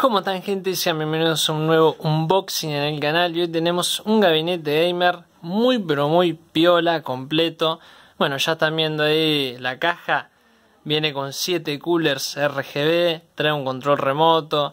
¿Cómo están gente, sean bienvenidos a un nuevo unboxing en el canal y hoy tenemos un gabinete gamer muy pero muy piola, completo. Bueno, ya están viendo ahí la caja, viene con 7 coolers RGB, trae un control remoto,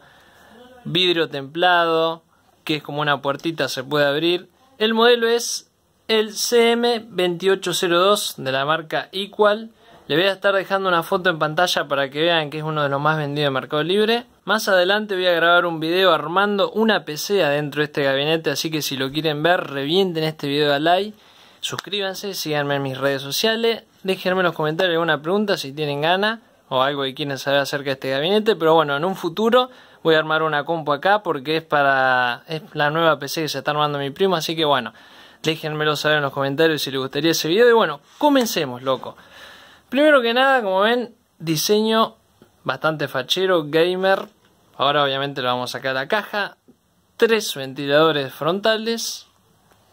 vidrio templado, que es como una puertita, se puede abrir. El modelo es el CM2802 de la marca Equal. Le voy a estar dejando una foto en pantalla para que vean que es uno de los más vendidos de Mercado Libre. Más adelante voy a grabar un video armando una PC adentro de este gabinete, así que si lo quieren ver, revienten este video a like, suscríbanse, síganme en mis redes sociales, déjenme en los comentarios alguna pregunta si tienen ganas o algo que quieren saber acerca de este gabinete, pero bueno, en un futuro voy a armar una compu acá porque es para es la nueva PC que se está armando mi primo, así que bueno, déjenmelo saber en los comentarios si les gustaría ese video y bueno, comencemos, loco. Primero que nada, como ven, diseño bastante fachero, gamer, Ahora obviamente lo vamos a sacar a la caja. Tres ventiladores frontales.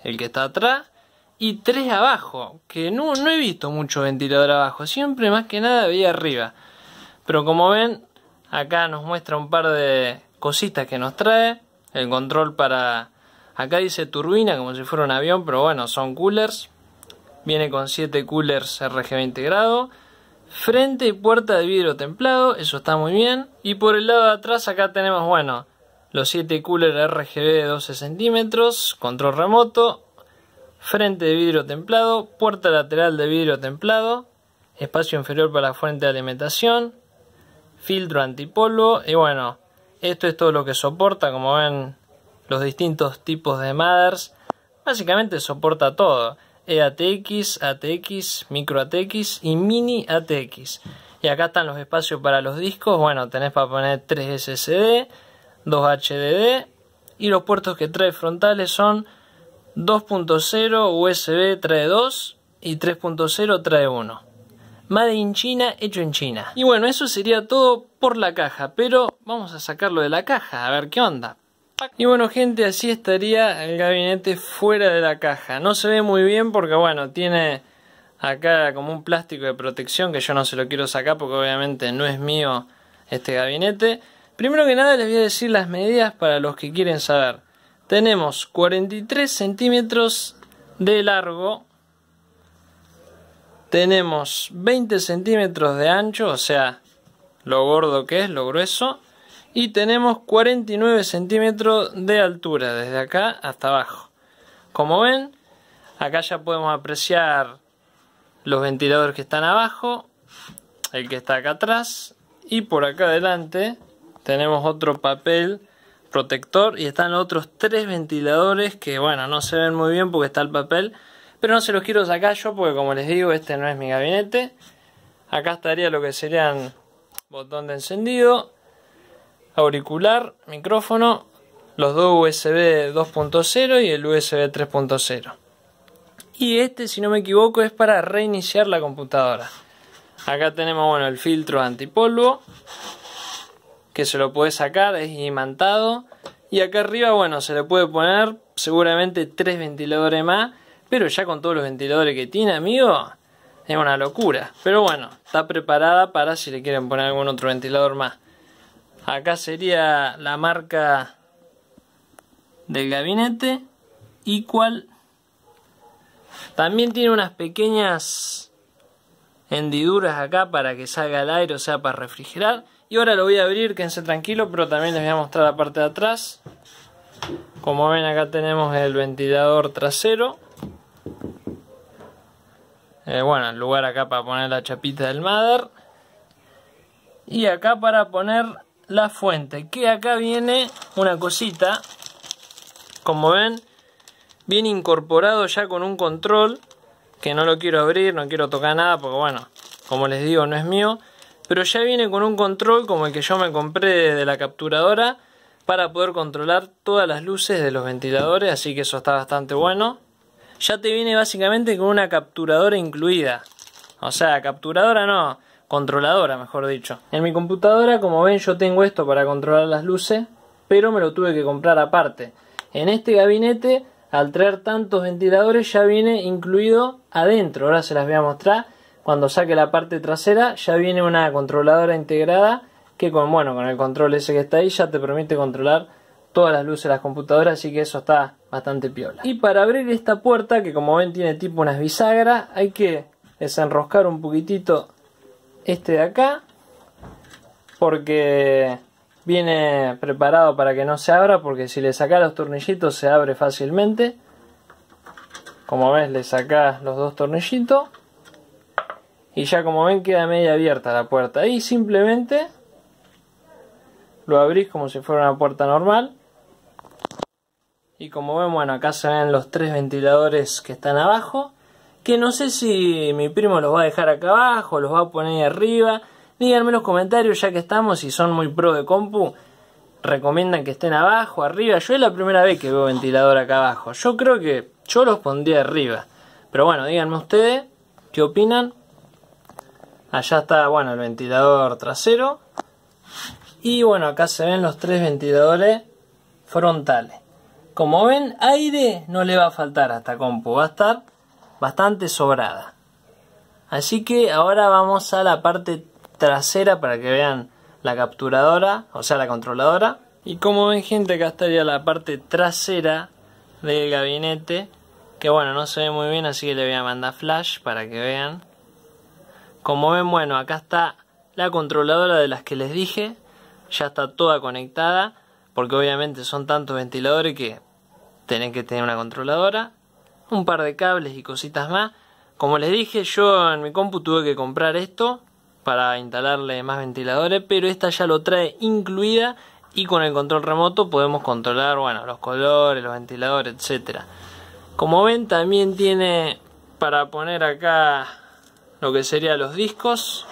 El que está atrás. Y tres abajo. Que no, he visto mucho ventilador abajo. Siempre más que nada había arriba. Pero como ven, acá nos muestra un par de cositas que nos trae. El control para... Acá dice turbina como si fuera un avión, pero bueno, son coolers. Viene con 7 coolers RGB 20 Frente y puerta de vidrio templado, eso está muy bien. Y por el lado de atrás acá tenemos, bueno, los 7 cooler RGB de 12 centímetros, control remoto, frente de vidrio templado, puerta lateral de vidrio templado, espacio inferior para la fuente de alimentación, filtro antipolvo y bueno, esto es todo lo que soporta, como ven los distintos tipos de mothers, básicamente soporta todo. EATX, ATX, micro ATX y mini ATX. Y acá están los espacios para los discos. Bueno, tenés para poner 3 SSD, 2 HDD y los puertos que trae frontales son 2.0 USB trae 2 y 3.0 trae 1. Made in China, hecho en China. Y bueno, eso sería todo por la caja, pero vamos a sacarlo de la caja, a ver qué onda. Y bueno gente, así estaría el gabinete fuera de la caja. No se ve muy bien porque bueno, tiene acá como un plástico de protección que yo no se lo quiero sacar porque obviamente no es mío este gabinete. Primero que nada les voy a decir las medidas para los que quieren saber. Tenemos 43 centímetros de largo. Tenemos 20 centímetros de ancho, o sea, lo gordo que es, lo grueso y tenemos 49 centímetros de altura desde acá hasta abajo como ven acá ya podemos apreciar los ventiladores que están abajo el que está acá atrás y por acá adelante tenemos otro papel protector y están otros tres ventiladores que bueno no se ven muy bien porque está el papel pero no se los quiero sacar yo porque como les digo este no es mi gabinete acá estaría lo que serían botón de encendido auricular, micrófono, los dos USB 2.0 y el USB 3.0. Y este, si no me equivoco, es para reiniciar la computadora. Acá tenemos bueno, el filtro antipolvo, que se lo puede sacar, es imantado. Y acá arriba, bueno, se le puede poner seguramente tres ventiladores más, pero ya con todos los ventiladores que tiene, amigo, es una locura. Pero bueno, está preparada para si le quieren poner algún otro ventilador más acá sería la marca del gabinete y también tiene unas pequeñas hendiduras acá para que salga el aire o sea para refrigerar y ahora lo voy a abrir quédense tranquilo pero también les voy a mostrar la parte de atrás como ven acá tenemos el ventilador trasero eh, bueno el lugar acá para poner la chapita del mother y acá para poner la fuente. Que acá viene una cosita, como ven, viene incorporado ya con un control, que no lo quiero abrir, no quiero tocar nada, porque bueno, como les digo, no es mío. Pero ya viene con un control como el que yo me compré de la capturadora para poder controlar todas las luces de los ventiladores, así que eso está bastante bueno. Ya te viene básicamente con una capturadora incluida. O sea, capturadora no, controladora, mejor dicho. En mi computadora, como ven, yo tengo esto para controlar las luces, pero me lo tuve que comprar aparte. En este gabinete, al traer tantos ventiladores, ya viene incluido adentro. Ahora se las voy a mostrar. Cuando saque la parte trasera, ya viene una controladora integrada que con, bueno, con el control ese que está ahí ya te permite controlar todas las luces de las computadoras, así que eso está bastante piola. Y para abrir esta puerta, que como ven tiene tipo unas bisagras, hay que desenroscar un poquitito este de acá porque viene preparado para que no se abra porque si le saca los tornillitos se abre fácilmente como ves le saca los dos tornillitos y ya como ven queda media abierta la puerta y simplemente lo abrís como si fuera una puerta normal y como ven bueno acá se ven los tres ventiladores que están abajo que no sé si mi primo los va a dejar acá abajo, los va a poner arriba. Díganme en los comentarios ya que estamos, si son muy pro de compu, recomiendan que estén abajo, arriba. Yo es la primera vez que veo ventilador acá abajo. Yo creo que yo los pondría arriba. Pero bueno, díganme ustedes qué opinan. Allá está, bueno, el ventilador trasero. Y bueno, acá se ven los tres ventiladores frontales. Como ven, aire no le va a faltar hasta compu. Va a estar bastante sobrada. Así que ahora vamos a la parte trasera para que vean la capturadora, o sea la controladora. Y como ven gente, acá estaría la parte trasera del gabinete. Que bueno, no se ve muy bien, así que le voy a mandar flash para que vean. Como ven, bueno, acá está la controladora de las que les dije. Ya está toda conectada, porque obviamente son tantos ventiladores que tenés que tener una controladora un par de cables y cositas más. Como les dije, yo en mi compu tuve que comprar esto para instalarle más ventiladores, pero esta ya lo trae incluida y con el control remoto podemos controlar, bueno, los colores, los ventiladores, etc Como ven, también tiene para poner acá lo que serían los discos,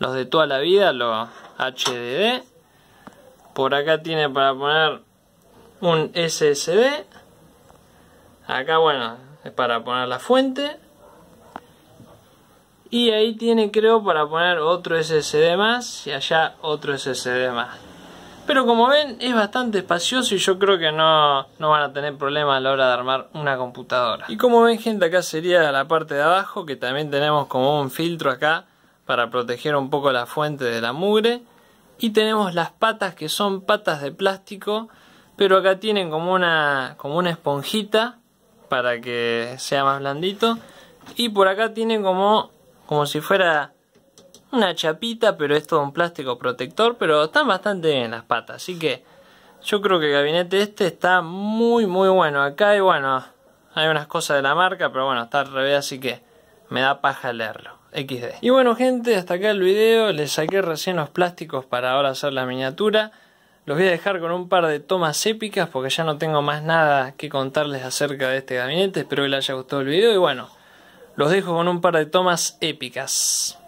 los de toda la vida, los HDD. Por acá tiene para poner un SSD acá bueno es para poner la fuente y ahí tiene creo para poner otro SSD más y allá otro SSD más pero como ven es bastante espacioso y yo creo que no, van a tener problema a la hora de armar una computadora y como ven gente acá sería la parte de abajo que también tenemos como un filtro acá para proteger un poco la fuente de la mugre y tenemos las patas que son patas de plástico pero acá tienen como una como una esponjita para que sea más blandito. Y por acá tiene como, como si fuera una chapita, pero es todo un plástico protector, pero están bastante bien las patas, así que yo creo que el gabinete este está muy muy bueno. Acá hay, bueno, hay unas cosas de la marca, pero bueno, está al revés, así que me da paja leerlo. XD. Y bueno gente, hasta acá el video, les saqué recién los plásticos para ahora hacer la miniatura. Los voy a dejar con un par de tomas épicas porque ya no tengo más nada que contarles acerca de este gabinete. Espero que les haya gustado el video y bueno, los dejo con un par de tomas épicas.